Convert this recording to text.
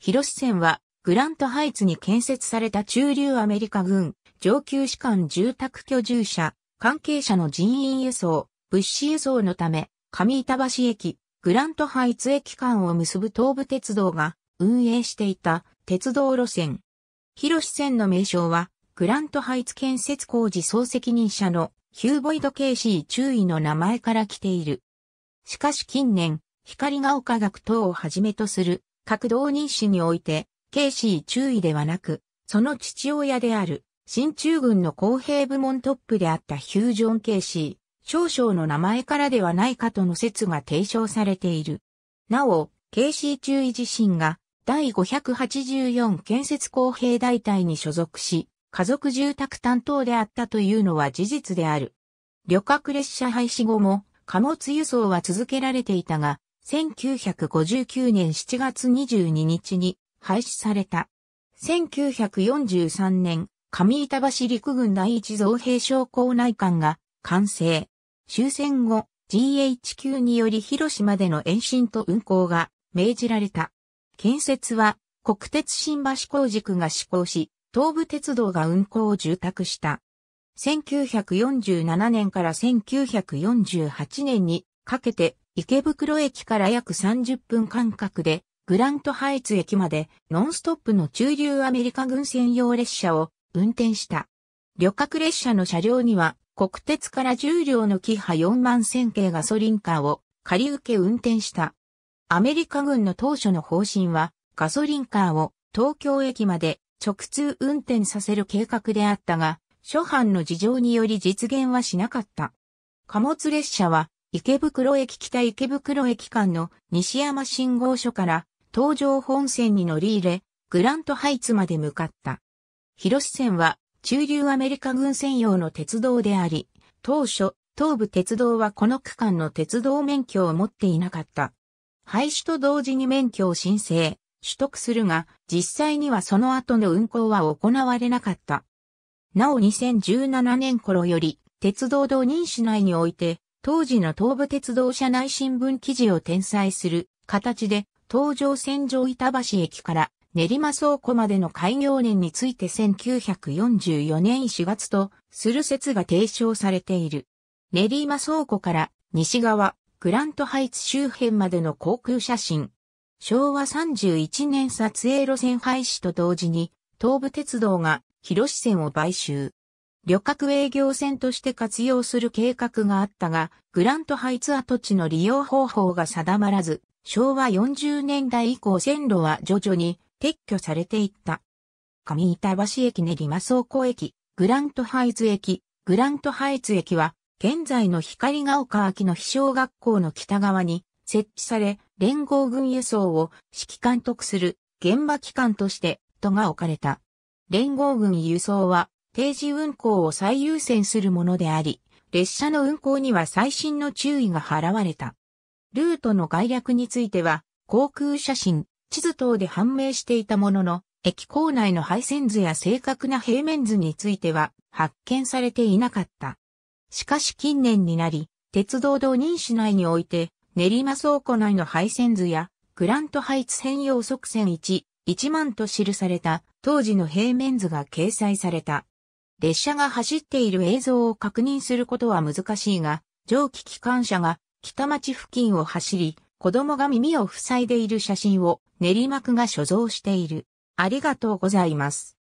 広志線は、グラントハイツに建設された中流アメリカ軍、上級士官住宅居住者、関係者の人員輸送、物資輸送のため、上板橋駅、グラントハイツ駅間を結ぶ東武鉄道が運営していた鉄道路線。広志線の名称は、グラントハイツ建設工事総責任者のヒューボイド・ケイシー中尉の名前から来ている。しかし近年、光が丘学等をはじめとする格同人誌において、ケイシー中尉ではなく、その父親である、新中軍の公平部門トップであったヒュージョン・ケイシー、少々の名前からではないかとの説が提唱されている。なお、ケイシー中尉自身が、第584建設公平大隊に所属し、家族住宅担当であったというのは事実である。旅客列車廃止後も貨物輸送は続けられていたが、1959年7月22日に廃止された。1943年、上板橋陸軍第一造兵将校内館が完成。終戦後、GHQ により広島での延伸と運行が命じられた。建設は国鉄新橋工事区が施行し、東武鉄道が運行を住宅した。1947年から1948年にかけて池袋駅から約30分間隔で、グラントハイツ駅までノンストップの中流アメリカ軍専用列車を運転した。旅客列車の車両には国鉄から重量のキハ4万1000系ガソリンカーを借り受け運転した。アメリカ軍の当初の方針はガソリンカーを東京駅まで直通運転させる計画であったが、諸般の事情により実現はしなかった。貨物列車は池袋駅北池袋駅間の西山信号所から東上本線に乗り入れ、グラントハイツまで向かった。広瀬線は中流アメリカ軍専用の鉄道であり、当初、東武鉄道はこの区間の鉄道免許を持っていなかった。廃止と同時に免許を申請、取得するが、実際にはその後の運行は行われなかった。なお2017年頃より、鉄道道任市内において、当時の東武鉄道社内新聞記事を転載する形で、東上線上板橋駅から練馬倉庫までの開業年について1944年4月とする説が提唱されている。練馬倉庫から西側、グラントハイツ周辺までの航空写真。昭和31年撮影路線廃止と同時に、東武鉄道が広市線を買収。旅客営業船として活用する計画があったが、グラントハイツ跡地の利用方法が定まらず、昭和40年代以降線路は徐々に撤去されていった。上板橋駅練馬倉庫駅、グラントハイツ駅、グラントハイツ駅は、現在の光が丘秋の飛翔学校の北側に設置され、連合軍輸送を指揮監督する現場機関として、都が置かれた。連合軍輸送は、定時運行を最優先するものであり、列車の運行には最新の注意が払われた。ルートの概略については、航空写真、地図等で判明していたものの、駅構内の配線図や正確な平面図については発見されていなかった。しかし近年になり、鉄道道認市内において、練馬倉庫内の配線図や、グラントハイツ専用側線1、1万と記された当時の平面図が掲載された。列車が走っている映像を確認することは難しいが、蒸気機関車が北町付近を走り、子供が耳を塞いでいる写真を練馬区が所蔵している。ありがとうございます。